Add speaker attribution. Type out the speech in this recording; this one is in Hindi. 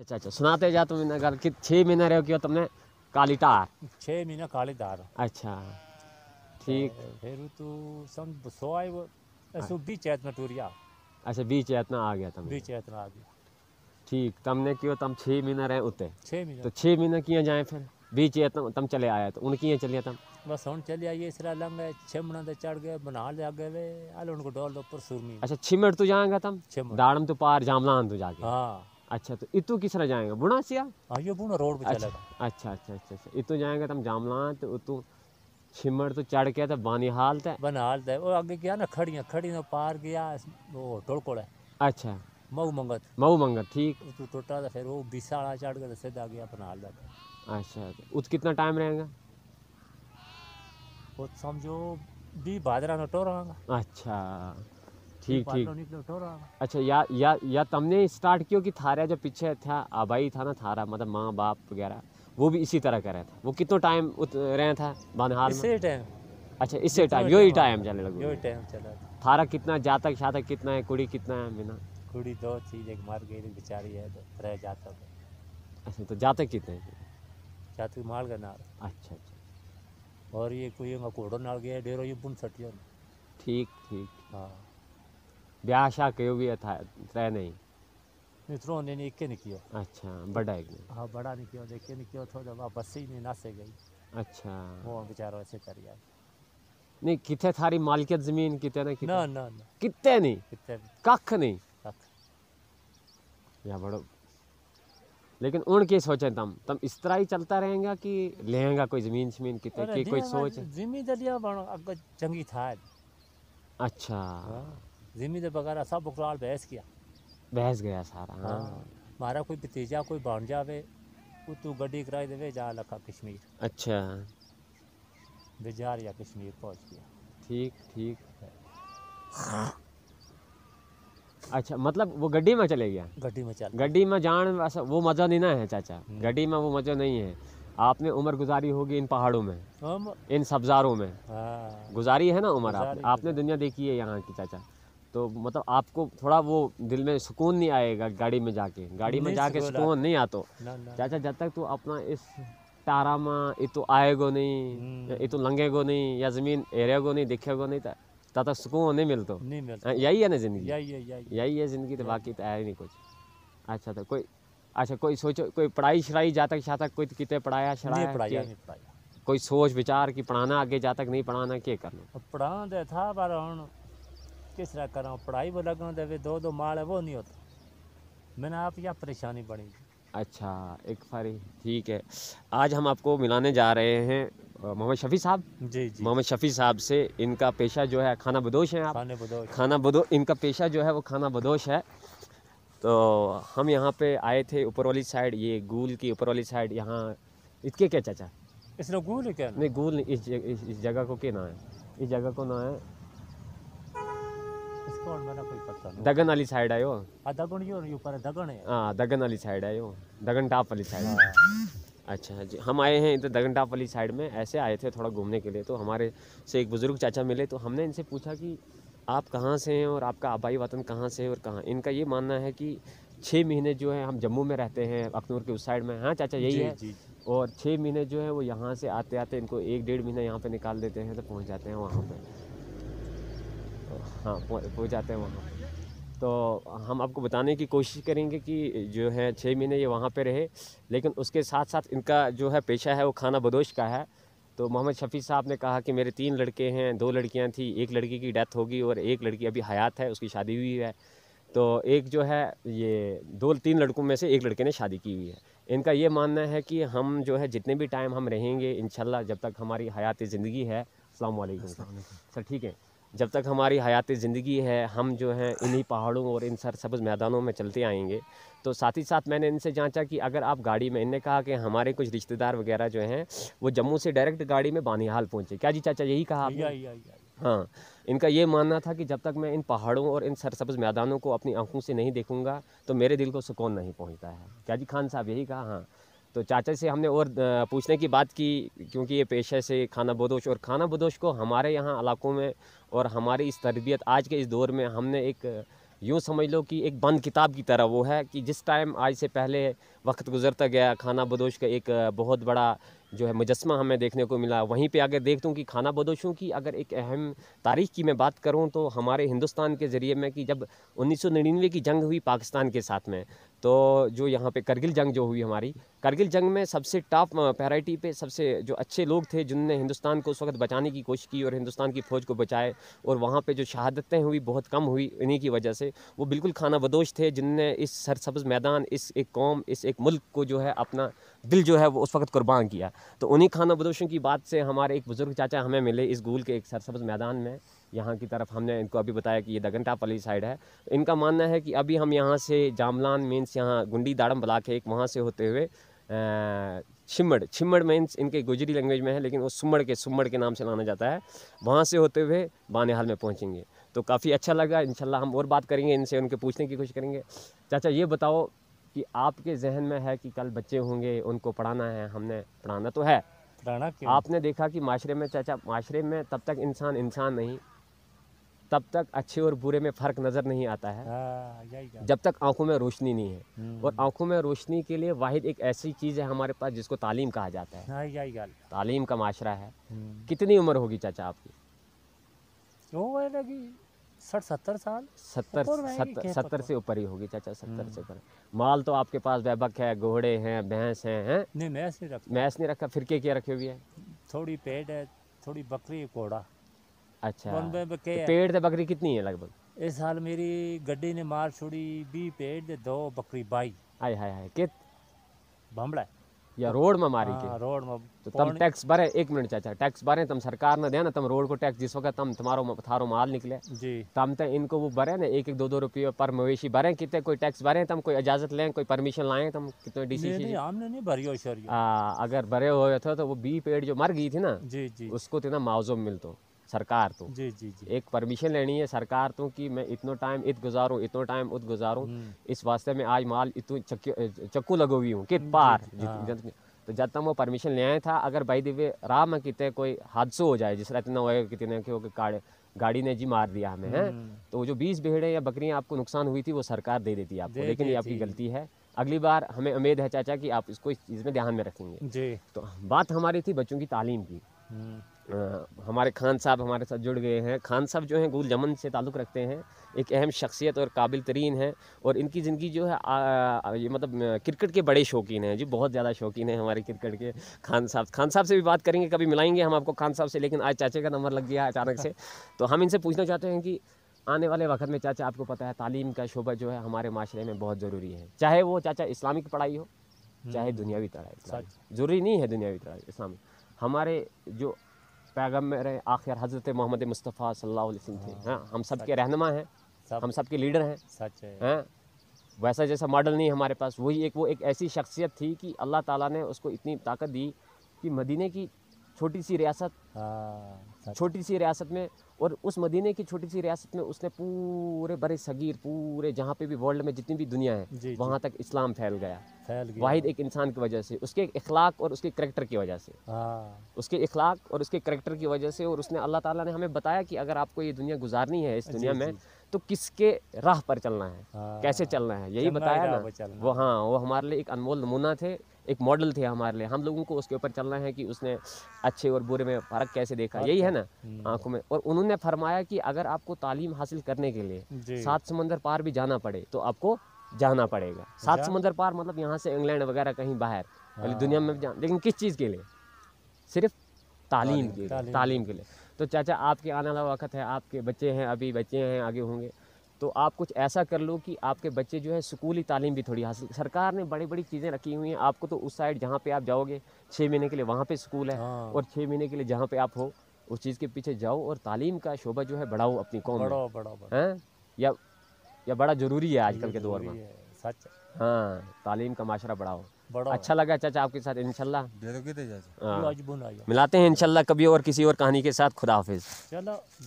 Speaker 1: अच्छा अच्छा सुनाते जा तुम इन गल कि छः महीने रहो कि तुमने काली तार
Speaker 2: छः महीने काली
Speaker 1: तार अच्छा ठीक फिर तू सन सो आए वो ऐसे बीच चैतना टूरिया अच्छा बीच चैतना आ गया तुम बीच
Speaker 2: चैतना आ गया
Speaker 1: ठीक तुमने क्यों तुम छः महीने रहे उते छः महीने तो छः महीने किया जाए फिर बीच ये तुम चले आया तो उनकी यहाँ चलिए तुम
Speaker 2: बस हम चले आइए इसरा लंग है छः ते तो चढ़ गए बना ले गए वे अल उनको डोल ऊपर सुरमी अच्छा
Speaker 1: छिमट तो जाएगा तुम दाड़म तो पार जामलान तो जाके हाँ अच्छा तो इतो किसरा जाएगा बुना सिया आइयो हाँ, बुना रोड पे अच्छा, चलेगा अच्छा अच्छा अच्छा अच्छा इतो जाएगा तुम जामला तो, तो उतो छिमड़ तो चढ़ के तो बानी हालत है था हालत है वो आगे गया ना खड़ियाँ खड़ी ना
Speaker 2: पार गया वो टोड़कोड़ा अच्छा मऊ मंगत
Speaker 1: मऊ मंगत ठीक
Speaker 2: तो टोटा था फिर वो बिसाड़ा चढ़ गया तो सीधा गया अपना हालत
Speaker 1: अच्छा, अच्छा उत कितना टाइम रहेगा
Speaker 2: वो समझो भी भादरा ना टोरागा
Speaker 1: अच्छा ठीक
Speaker 2: ठीक
Speaker 1: अच्छा या या या तुमने स्टार्ट किया कि थारा जो पीछे था आबाई था ना थारा मतलब माँ बाप वगैरह वो भी इसी तरह कर रहा था वो कितना टाइम रहे था बनहार इसी टाइम अच्छा इससे टाइम यो ही टाइम चले लगो यो टाइम चला थारा कितना जातक शातक कितना है कुड़ी कितना है बिना
Speaker 2: कुड़ी दो चीज एक मार गई बेचारी है तो रह जाता
Speaker 1: अच्छा तो जातक कितने
Speaker 2: जातक माल का ना
Speaker 1: अच्छा अच्छा
Speaker 2: और ये कोई घोड़ो नाल गया डेरो
Speaker 1: ठीक ठीक हाँ ब्याह शाह कयो भी था त्रै नहीं
Speaker 2: मित्रों ने नहीं के नहीं किया
Speaker 1: अच्छा बड़ा एक
Speaker 2: हां बड़ा ने कियो देखे ने कियो थो जब वापस ही नहीं नासे गई
Speaker 1: अच्छा वो
Speaker 2: बेचारा ऐसे कर गया
Speaker 1: नहीं कितने थारी मालकियत जमीन कितने ना कितने ना ना, ना। कितने नहीं कितने कख नहीं कख या बड़ो लेकिन उन के सोचे तम तम इस तरह ही चलता रहेगा कि लेगा कोई जमीन शमीन कितने की कोई सोच
Speaker 2: जमीन जलिया बनो अगर
Speaker 1: चंगी था अच्छा हाँ।
Speaker 2: दे बगैर सब बकराल बहस किया
Speaker 1: बहस गया सारा हाँ
Speaker 2: हमारा कोई भतीजा कोई बन जाए वो तू गड्डी कराई देवे जा लखा कश्मीर
Speaker 1: अच्छा बेजार या कश्मीर पहुंच गया ठीक ठीक हाँ। अच्छा मतलब वो गड्डी में चले गया गड्डी में चल गड्डी में जान वैसा वो मज़ा नहीं ना है चाचा हम्म। गड्डी में वो मज़ा नहीं है आपने उम्र गुजारी होगी इन पहाड़ों में इन सब्जारों में
Speaker 2: हाँ।
Speaker 1: गुजारी है ना उम्र आप, आपने दुनिया देखी है यहाँ की चाचा तो मतलब आपको थोड़ा वो दिल में सुकून नहीं आएगा गाड़ी में जाके गाड़ी में जाके सुकून नहीं आता चाचा जब तक तू अपना इस तारामा ये तो आएगो नहीं हम्म। ये तो लंगेगो नहीं या जमीन एरेगो नहीं दिखेगो नहीं तो तब तक सुकून नहीं मिलतो नहीं मिलता हाँ, यही है ना जिंदगी यही है जिंदगी तो बाकी तो है नहीं कुछ अच्छा तो कोई अच्छा कोई सोचो कोई पढ़ाई शराई जा तक शाह कोई कितने पढ़ाया शराया पढ़ाया पढ़ाया कोई सोच विचार कि पढ़ाना आगे जा तक नहीं पढ़ाना क्या करना
Speaker 2: पढ़ा था पर किस तरह करा पढ़ाई वो लगा दे दो दो माल है वो नहीं होता मैंने आप यह परेशानी बनी
Speaker 1: अच्छा एक फारी ठीक है आज हम आपको मिलाने जा रहे हैं मोहम्मद शफ़ी साहब जी जी मोहम्मद शफ़ी साहब से इनका पेशा जो है खाना बदोश है आप खाने बदोश खाना बदो इनका पेशा जो है वो खाना बदोश है तो हम यहाँ पे आए थे ऊपर वाली साइड ये गूल की ऊपर वाली साइड यहाँ इसके क्या चाचा इसने गूल क्या नहीं गूल इस, इस जगह को क्या ना है इस जगह को ना है
Speaker 2: कोई पता दगन
Speaker 1: वाली साइड आयो
Speaker 2: दगन यो यो ऊपर दगन है
Speaker 1: हां दगन वाली साइड आयो दगन टाप वाली साइड अच्छा जी हम आए हैं इधर दगन टाप वाली साइड में ऐसे आए थे थोड़ा घूमने के लिए तो हमारे से एक बुज़ुर्ग चाचा मिले तो हमने इनसे पूछा कि आप कहाँ से हैं और आपका आबाई वतन कहाँ से है और कहाँ इनका ये मानना है कि छः महीने जो है हम जम्मू में रहते हैं अखनूर के उस साइड में हाँ चाचा यही है जी। और छः महीने जो है वो यहाँ से आते आते इनको एक डेढ़ महीना यहाँ पे निकाल देते हैं तो पहुँच जाते हैं वहाँ पर हाँ हो जाते हैं वहाँ तो हम आपको बताने की कोशिश करेंगे कि जो है छः महीने ये वहाँ पे रहे लेकिन उसके साथ साथ इनका जो है पेशा है वो खाना बदोश का है तो मोहम्मद शफ़ी साहब ने कहा कि मेरे तीन लड़के हैं दो लड़कियाँ थी एक लड़की की डेथ होगी और एक लड़की अभी हयात है उसकी शादी हुई है तो एक जो है ये दो तीन लड़कों में से एक लड़के ने शादी की हुई है इनका ये मानना है कि हम जो है जितने भी टाइम हम रहेंगे इन जब तक हमारी हयात ज़िंदगी है अल्लाम सर ठीक है जब तक हमारी हयात ज़िंदगी है हम जो हैं इन्हीं पहाड़ों और इन सब्ज़ मैदानों में चलते आएंगे तो साथ ही साथ मैंने इनसे जांचा कि अगर आप गाड़ी में इनने कहा कि हमारे कुछ रिश्तेदार वगैरह जो हैं वो जम्मू से डायरेक्ट गाड़ी में बानिहाल पहुँचे क्या जी चाचा यही कहा आपने? हाँ इनका ये मानना था कि जब तक मैं इन पहाड़ों और इन सरसब्ज़ मैदानों को अपनी आंखों से नहीं देखूँगा तो मेरे दिल को सुकून नहीं पहुँचता है क्या जी खान साहब यही कहा हाँ तो चाचा से हमने और पूछने की बात की क्योंकि ये पेशे से खाना बदोश और खाना बदोश को हमारे यहाँ इलाकों में और हमारी इस तरबियत आज के इस दौर में हमने एक यूँ समझ लो कि एक बंद किताब की तरह वो है कि जिस टाइम आज से पहले वक्त गुजरता गया खाना बदोश का एक बहुत बड़ा जो है मुजस्मा हमें देखने को मिला वहीं पे अगर देख दूँ कि खाना बदोशों की अगर एक अहम तारीख की मैं बात करूँ तो हमारे हिंदुस्तान के ज़रिए में कि जब उन्नीस की जंग हुई पाकिस्तान के साथ में तो जो यहाँ पे करगिल जंग जो हुई हमारी करगिल जंग में सबसे टॉप पैराइटी पे सबसे जो अच्छे लोग थे जिनने हिंदुस्तान को उस वक्त बचाने की कोशिश की और हिंदुस्तान की फ़ौज को बचाए और वहाँ पे जो शहादतें हुई बहुत कम हुई इन्हीं की वजह से वो बिल्कुल खाना बदोश थे जिनने इस सरसब्ज़ मैदान इस एक कौम इस एक मुल्क को जो है अपना दिल जो है वो उस वक्त कुर्बान किया तो उन्हीं खाना बदोशों की बात से हमारे एक बुज़ुर्ग चाचा हमें मिले इस गूल के एक सरसब्ज़ मैदान में यहाँ की तरफ हमने इनको अभी बताया कि ये दगनटाप वाली साइड है इनका मानना है कि अभी हम यहाँ से जामलान मीन्स यहाँ गुंडी दाड़म बला के एक वहाँ से होते हुए छिमड़ छिमड़ मीन्स इनके गुजरी लैंग्वेज में है लेकिन वो सुमड़ के सुमड़ के नाम से लाना जाता है वहाँ से होते हुए बानिहाल में पहुँचेंगे तो काफ़ी अच्छा लगा इंशाल्लाह हम और बात करेंगे इनसे उनके पूछने की कोशिश करेंगे चाचा ये बताओ कि आपके जहन में है कि कल बच्चे होंगे उनको पढ़ाना है हमने पढ़ाना तो है पढ़ाना आपने देखा कि माशरे में चाचा माशरे में तब तक इंसान इंसान नहीं तब तक अच्छे और बुरे में फ़र्क नज़र नहीं आता है आ, हाँ, जब तक आंखों में रोशनी नहीं है हम्म। और आंखों में रोशनी के लिए वाहिद एक ऐसी चीज़ है हमारे पास जिसको तालीम कहा जाता
Speaker 2: है हाँ,
Speaker 1: तालीम का माशरा है हम्म। कितनी उम्र होगी चाचा आपकी
Speaker 2: सत्तर साल
Speaker 1: सत्तर सत्तर से ऊपर ही होगी चाचा सत्तर हम्म। से ऊपर माल तो आपके पास बैबक है घोड़े हैं भैंस है नहीं रखा फिर फिरके क्या रखे हुए है थोड़ी पेड़
Speaker 2: है थोड़ी बकरी
Speaker 1: घोड़ा अच्छा बॉम्बे तो पेड़ दे बकरी कितनी है लगभग
Speaker 2: इस साल मेरी गड्डी ने मार छोड़ी बी पेड़ दो बकरी बाई हाय हाय हाय कित
Speaker 1: भमड़ा या रोड में मारी हाँ, के रोड में तो तम टैक्स भरे एक मिनट चाचा टैक्स भरे तम सरकार ने दिया ना तम रोड को टैक्स जिस वक्त तम तुम्हारो थारो माल निकले जी तम ते इनको वो भरे ना एक एक दो दो रुपये पर मवेशी भरे कितने कोई टैक्स भरे तम कोई इजाजत लें कोई परमिशन लाए तम कितने डीसी नहीं, नहीं, हमने नहीं भरियो शरियो हाँ, अगर भरे हुए थे तो वो बी पेड़ जो मर गई थी ना जी जी उसको तो ना मुआवजो मिलतो सरकार तो जी जी जी एक परमिशन लेनी है सरकार तो कि मैं इतना टाइम इत गुजारूँ इतना टाइम उत गुजारूँ हम्म। इस वास्ते में आज माल इतू चक्कू लगो हुई हूँ कि पार हाँ। तो जब तक वो परमिशन ले आया था अगर भाई दिव्य राह में कितने कोई हादसा हो जाए जिस इतना होएगा कितने कि गाड़ी ने जी मार दिया हमें है हम्म। तो जो बीस भेड़े या बकरियां आपको नुकसान हुई थी वो सरकार दे देती है आपको लेकिन ये आपकी गलती है अगली बार हमें उम्मीद है चाचा कि आप इसको इस चीज़ में ध्यान में रखेंगे जी तो बात हमारी थी बच्चों की तालीम की हम्म। हमारे खान साहब हमारे साथ जुड़ गए हैं खान साहब जो हैं गुल जमन से ताल्लुक़ रखते हैं एक अहम शख्सियत और काबिल तरीन है और इनकी ज़िंदगी जो है आ, ये मतलब क्रिकेट के बड़े शौकीन हैं जी बहुत ज़्यादा शौकीन हैं हमारे क्रिकेट के खान साहब खान साहब से भी बात करेंगे कभी मिलाएंगे हम आपको खान साहब से लेकिन आज चाचे का नंबर लग गया अचानक से तो हम इनसे पूछना चाहते हैं कि आने वाले वक्त में चाचा आपको पता है तालीम का शोबा जो है हमारे माशरे में बहुत ज़रूरी है चाहे वो चाचा इस्लामिक पढ़ाई हो चाहे हम्म। दुनियावी पढ़ाई ज़रूरी नहीं है दुनियावी पढ़ाई इस्लामिक हमारे जो पैगम्बर आखिर हज़रत मोहम्मद मुस्तफ़ा अलैहि वसल्लम थे हाँ, हाँ? हम सब के रहनमा हैं हम सब के लीडर हैं सच है हाँ वैसा जैसा मॉडल नहीं हमारे पास वही एक वो एक ऐसी शख्सियत थी कि अल्लाह ताला ने उसको इतनी ताकत दी कि मदीने की छोटी सी रियासत हाँ, छोटी सी रियासत में और उस मदीने की छोटी सी रियासत में उसने पूरे बड़े सगीर पूरे जहाँ पे भी वर्ल्ड में जितनी भी दुनिया है वहाँ तक इस्लाम फैल गया फैल गया वाहिद एक इंसान की वजह से उसके इखलाक और उसके करेक्टर की वजह से हाँ। उसके इखलाक और उसके करेक्टर की वजह से और उसने अल्लाह ताला ने हमें बताया कि अगर आपको ये दुनिया गुजारनी है इस दुनिया में तो किसके राह पर चलना है हाँ। कैसे चलना है यही बताया ना वो हाँ वो हमारे लिए एक अनमोल नमूना थे एक मॉडल थे हमारे लिए हम लोगों को उसके ऊपर चलना है कि उसने अच्छे और बुरे में फ़र्क कैसे देखा यही तो है ना हम्म। आंखों में और उन्होंने फरमाया कि अगर आपको तालीम हासिल करने के लिए सात समंदर पार भी जाना पड़े तो आपको जाना पड़ेगा सात समंदर पार मतलब यहाँ से इंग्लैंड वगैरह कहीं बाहर हाँ। दुनिया में जान लेकिन किस चीज़ के लिए सिर्फ तालीम के लिए तालीम के लिए तो चाचा आपके आने वाला वक्त है आपके बच्चे हैं अभी बच्चे हैं आगे होंगे तो आप कुछ ऐसा कर लो कि आपके बच्चे जो है स्कूली तालीम भी थोड़ी हासिल सरकार ने बड़ी बड़ी चीज़ें रखी हुई हैं आपको तो उस साइड जहाँ पे आप जाओगे छः महीने के लिए वहाँ पे स्कूल है हाँ। और छः महीने के लिए जहाँ पे आप हो उस चीज़ के पीछे जाओ और तालीम का शोबा जो है बढ़ाओ अपनी कौन बढ़ाओ बढ़ाओ हैं या या बड़ा ज़रूरी है आजकल के दौर में सच हाँ तालीम का माशरा बढ़ाओ अच्छा लगा चाचा आपके साथ इनशाला हाँ। मिलाते हैं इनशाला कभी और किसी और कहानी के साथ खुदा हाफिज